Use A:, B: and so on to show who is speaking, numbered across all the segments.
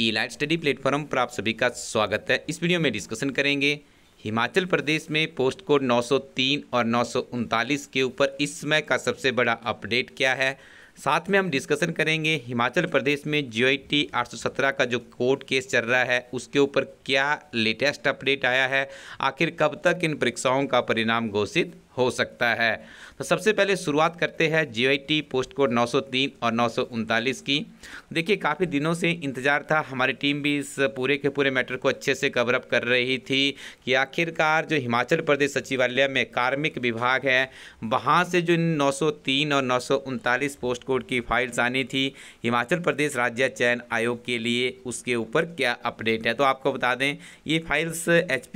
A: ई light study platform पर आप सभी का स्वागत है इस वीडियो में डिस्कशन करेंगे हिमाचल प्रदेश में पोस्ट कोड 903 और नौ के ऊपर इस समय का सबसे बड़ा अपडेट क्या है साथ में हम डिस्कशन करेंगे हिमाचल प्रदेश में जी टी आठ का जो कोर्ट केस चल रहा है उसके ऊपर क्या लेटेस्ट अपडेट आया है आखिर कब तक इन परीक्षाओं का परिणाम घोषित हो सकता है तो सबसे पहले शुरुआत करते हैं जी पोस्ट कोड 903 और नौ की देखिए काफ़ी दिनों से इंतज़ार था हमारी टीम भी इस पूरे के पूरे मैटर को अच्छे से कवरअप कर रही थी कि आखिरकार जो हिमाचल प्रदेश सचिवालय में कार्मिक विभाग है वहाँ से जो इन 903 और नौ पोस्ट कोड की फाइल्स आनी थी हिमाचल प्रदेश राज्य चयन आयोग के लिए उसके ऊपर क्या अपडेट है तो आपको बता दें ये फाइल्स एच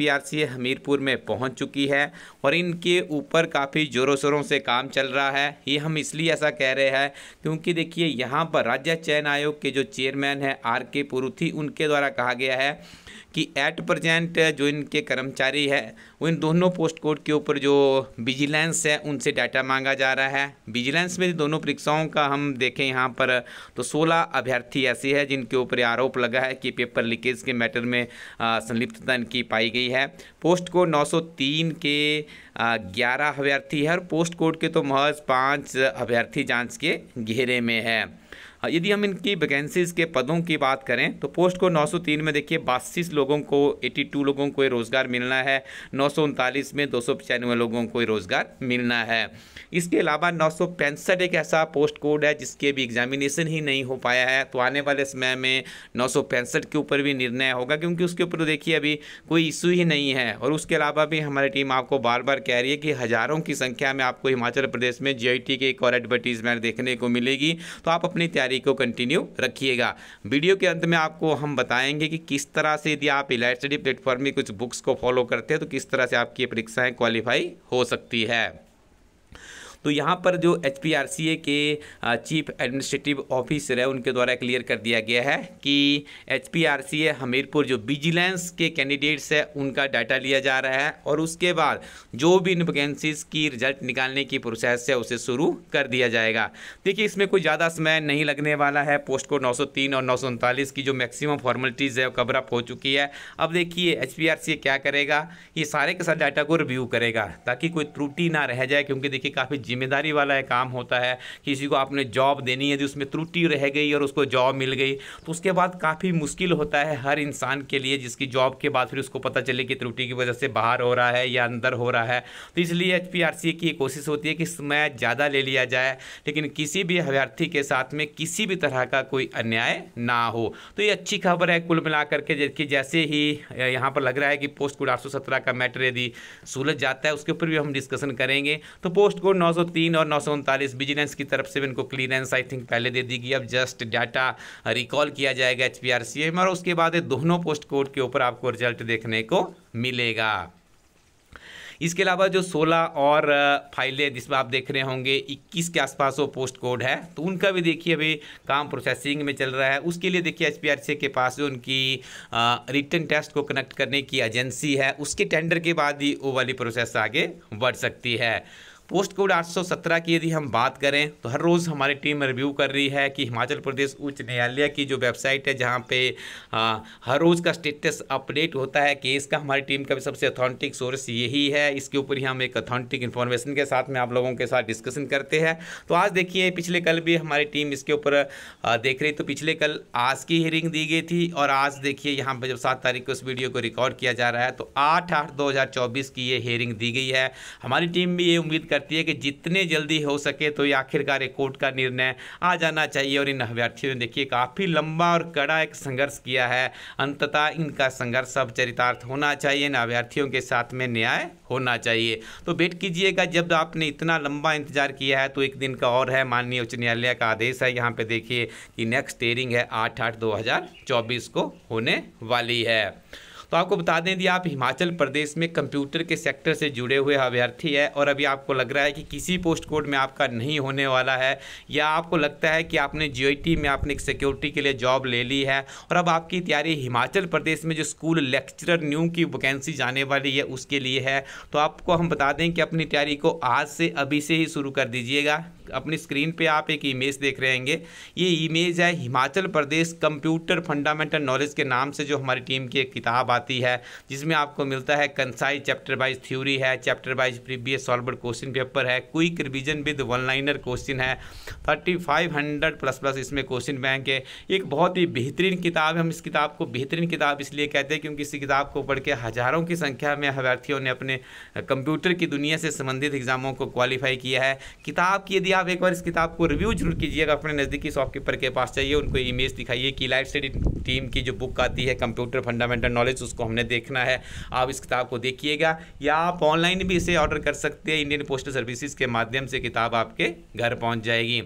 A: हमीरपुर में पहुँच चुकी है और इनके ऊपर पर काफ़ी ज़ोरों शोरों से काम चल रहा है ये हम इसलिए ऐसा कह रहे हैं क्योंकि देखिए यहाँ पर राज्य चयन आयोग के जो चेयरमैन हैं आर के पुरुथी उनके द्वारा कहा गया है कि एट प्रजेंट जो इनके कर्मचारी है वो इन दोनों पोस्ट कोड के ऊपर जो विजिलेंस है उनसे डाटा मांगा जा रहा है विजिलेंस में दोनों परीक्षाओं का हम देखें यहाँ पर तो 16 अभ्यर्थी ऐसे हैं जिनके ऊपर आरोप लगा है कि पेपर लीकेज के मैटर में संलिप्तता इनकी पाई गई है पोस्ट कोड 903 के ग्यारह अभ्यर्थी है और पोस्ट कोड के तो महज पाँच अभ्यर्थी जाँच के घेरे में है हाँ, यदि हम इनकी वैकेंसीज़ के पदों की बात करें तो पोस्ट को 903 में देखिए बासीस लोगों को 82 लोगों को रोज़गार मिलना है नौ में दो लोगों को रोज़गार मिलना है इसके अलावा नौ एक ऐसा पोस्ट कोड है जिसके भी एग्जामिनेशन ही नहीं हो पाया है तो आने वाले समय में नौ के ऊपर भी निर्णय होगा क्योंकि उसके ऊपर तो देखिए अभी कोई इशू ही नहीं है और उसके अलावा भी हमारी टीम आपको बार बार कह रही है कि हज़ारों की संख्या में आपको हिमाचल प्रदेश में जे के एक और एडवर्टीज़मेंट देखने को मिलेगी तो आप अपनी तैयारी जानकारी को कंटिन्यू रखिएगा वीडियो के अंत में आपको हम बताएंगे कि किस तरह से यदि आप एल प्लेटफॉर्म में कुछ बुक्स को फॉलो करते हैं तो किस तरह से आपकी परीक्षाएँ क्वालिफाई हो सकती है तो यहाँ पर जो एच के चीफ एडमिनिस्ट्रेटिव ऑफिसर है उनके द्वारा क्लियर कर दिया गया है कि एच हमीरपुर जो विजिलेंस के कैंडिडेट्स है उनका डाटा लिया जा रहा है और उसके बाद जो भी इन वैकेंसीज की रिजल्ट निकालने की प्रोसेस है उसे शुरू कर दिया जाएगा देखिए इसमें कोई ज़्यादा समय नहीं लगने वाला है पोस्ट को 903 और नौ की जो मैक्सिमम फॉर्मेलिटीज़ है वो कवर हो चुकी है अब देखिए एच क्या करेगा ये सारे के साथ डाटा को रिव्यू करेगा ताकि कोई त्रुटि ना रह जाए क्योंकि देखिए काफ़ी जिम्मेदारी वाला एक काम होता है किसी को आपने जॉब देनी है यदि उसमें त्रुटि रह गई और उसको जॉब मिल गई तो उसके बाद काफ़ी मुश्किल होता है हर इंसान के लिए जिसकी जॉब के बाद फिर उसको पता चले कि त्रुटि की वजह से बाहर हो रहा है या अंदर हो रहा है तो इसलिए एच की कोशिश होती है कि समय ज़्यादा ले लिया जाए लेकिन किसी भी अभ्यर्थी के साथ में किसी भी तरह का कोई अन्याय ना हो तो ये अच्छी खबर है कुल मिलाकर के कि जैसे ही यहाँ पर लग रहा है कि पोस्ट कोड आठ का मैटर यदि सूलझ जाता है उसके ऊपर भी हम डिस्कशन करेंगे तो पोस्ट कोड नौ 903 तो और नौ विजिलेंस की तरफ से भी इनको क्लीयरेंस आई थिंक पहले दे दी गई अब जस्ट डाटा रिकॉल किया जाएगा एच पी और उसके बाद दोनों पोस्ट कोड के ऊपर आपको रिजल्ट देखने को मिलेगा इसके अलावा जो 16 और फाइलें जिसमें आप देख रहे होंगे 21 के आसपास वो पोस्ट कोड है तो उनका भी देखिए अभी काम प्रोसेसिंग में चल रहा है उसके लिए देखिए एच के पास जो उनकी रिटर्न टेस्ट को कनेक्ट करने की एजेंसी है उसके टेंडर के बाद ही वो वाली प्रोसेस आगे बढ़ सकती है पोस्ट कोड 817 की यदि हम बात करें तो हर रोज़ हमारी टीम रिव्यू कर रही है कि हिमाचल प्रदेश उच्च न्यायालय की जो वेबसाइट है जहाँ पे आ, हर रोज़ का स्टेटस अपडेट होता है केस का हमारी टीम का भी सबसे अथॉन्टिक सोर्स यही है इसके ऊपर ही हम एक अथॉन्टिक इन्फॉर्मेशन के साथ में आप लोगों के साथ डिस्कशन करते हैं तो आज देखिए पिछले कल भी हमारी टीम इसके ऊपर देख रही तो पिछले कल आज की हियरिंग दी गई थी और आज देखिए यहाँ पर जब सात तारीख को इस वीडियो को रिकॉर्ड किया जा रहा है तो आठ आठ दो की ये हियरिंग दी गई है हमारी टीम भी ये उम्मीद कर करती है कि जितने जल्दी हो सके तो ये आखिरकार एक कोर्ट का निर्णय आ जाना चाहिए और इन अभ्यर्थियों ने देखिए काफ़ी लंबा और कड़ा एक संघर्ष किया है अंततः इनका संघर्ष अब चरितार्थ होना चाहिए इन अभ्यर्थियों के साथ में न्याय होना चाहिए तो वेट कीजिएगा जब आपने इतना लंबा इंतजार किया है तो एक दिन का और है माननीय उच्च न्यायालय का आदेश है यहाँ पर देखिए कि नेक्स्ट हेयरिंग है आठ आठ दो को होने वाली है तो आपको बता दें यदि आप हिमाचल प्रदेश में कंप्यूटर के सेक्टर से जुड़े हुए अभ्यर्थी है और अभी आपको लग रहा है कि किसी पोस्ट कोड में आपका नहीं होने वाला है या आपको लगता है कि आपने जी में आपने एक सिक्योरिटी के लिए जॉब ले ली है और अब आपकी तैयारी हिमाचल प्रदेश में जो स्कूल लेक्चरर न्यू की वैकेंसी जाने वाली है उसके लिए है तो आपको हम बता दें कि अपनी तैयारी को आज से अभी से ही शुरू कर दीजिएगा अपनी स्क्रीन पे आप एक इमेज देख रहे होंगे ये इमेज है Himachal Pradesh computer fundamental knowledge के नाम से जो हमारी टीम की एक किताब आती है जिसमें आपको मिलता है कंसाई चैप्टर वाइज थ्योरी है chapter wise previous solver question paper है quick revision with one liner question है thirty five hundred plus plus इसमें क्वेश्चन बैंक है एक बहुत ही बेहतरीन किताब है हम इस किताब को बेहतरीन किताब इसलिए कहते हैं क्योंकि इस किताब को पढ़ के हज़ारों की संख्या में अभ्यर्थियों ने अपने कंप्यूटर की दुनिया से संबंधित एग्ज़ामों को क्वालिफाई किया है किताब की यदि आप आप एक बार इस किताब को रिव्यू जरूर कीजिएगा अपने नज़दीकी शॉपकीपर के पास जाइए उनको इमेज दिखाइए कि लाइफ स्टडी टीम की जो बुक आती है कंप्यूटर फंडामेंटल नॉलेज उसको हमने देखना है आप इस किताब को देखिएगा या आप ऑनलाइन भी इसे ऑर्डर कर सकते हैं इंडियन पोस्टल सर्विसेज के माध्यम से किताब आपके घर पहुँच जाएगी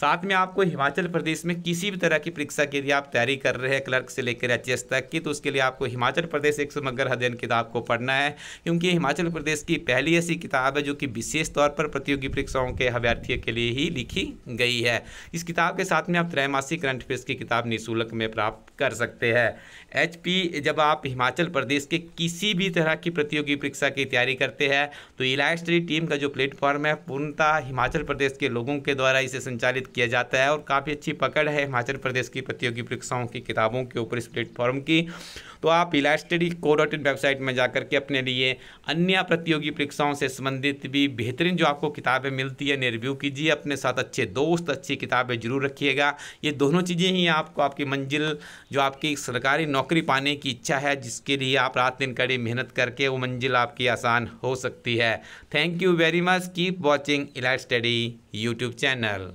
A: साथ में आपको हिमाचल प्रदेश में किसी भी तरह की परीक्षा के लिए आप तैयारी कर रहे हैं क्लर्क से लेकर एच तक की तो उसके लिए आपको हिमाचल प्रदेश एक समग्र अध्ययन किताब को पढ़ना है क्योंकि हिमाचल प्रदेश की पहली ऐसी किताब है जो कि विशेष तौर पर प्रतियोगी परीक्षाओं के अभ्यर्थियों के के लिए ही लिखी गई है इस किताब के साथ में आप त्रैमासिक अफेयर्स की किताब निःशुल्क में प्राप्त कर सकते हैं एच पी जब आप हिमाचल प्रदेश के किसी भी तरह की प्रतियोगी परीक्षा की तैयारी करते हैं तो इलाइट टीम का जो प्लेटफॉर्म है पूर्णतः हिमाचल प्रदेश के लोगों के द्वारा इसे संचालित किया जाता है और काफ़ी अच्छी पकड़ है हिमाचल प्रदेश की प्रतियोगी परीक्षाओं की किताबों के ऊपर इस प्लेटफॉर्म की तो आप elite study study co dot in website में जाकर के अपने लिए अन्य प्रतियोगी परीक्षाओं से संबंधित भी बेहतरीन जो आपको किताबें मिलती है रिव्यू कीजिए अपने साथ अच्छे दोस्त अच्छी किताबें जरूर रखिएगा ये दोनों चीज़ें ही आपको आपकी मंजिल जो आपकी सरकारी नौकरी पाने की इच्छा है जिसके लिए आप रात दिन कड़ी मेहनत करके वो मंजिल आपकी आसान हो सकती है thank you very much keep watching elite study YouTube channel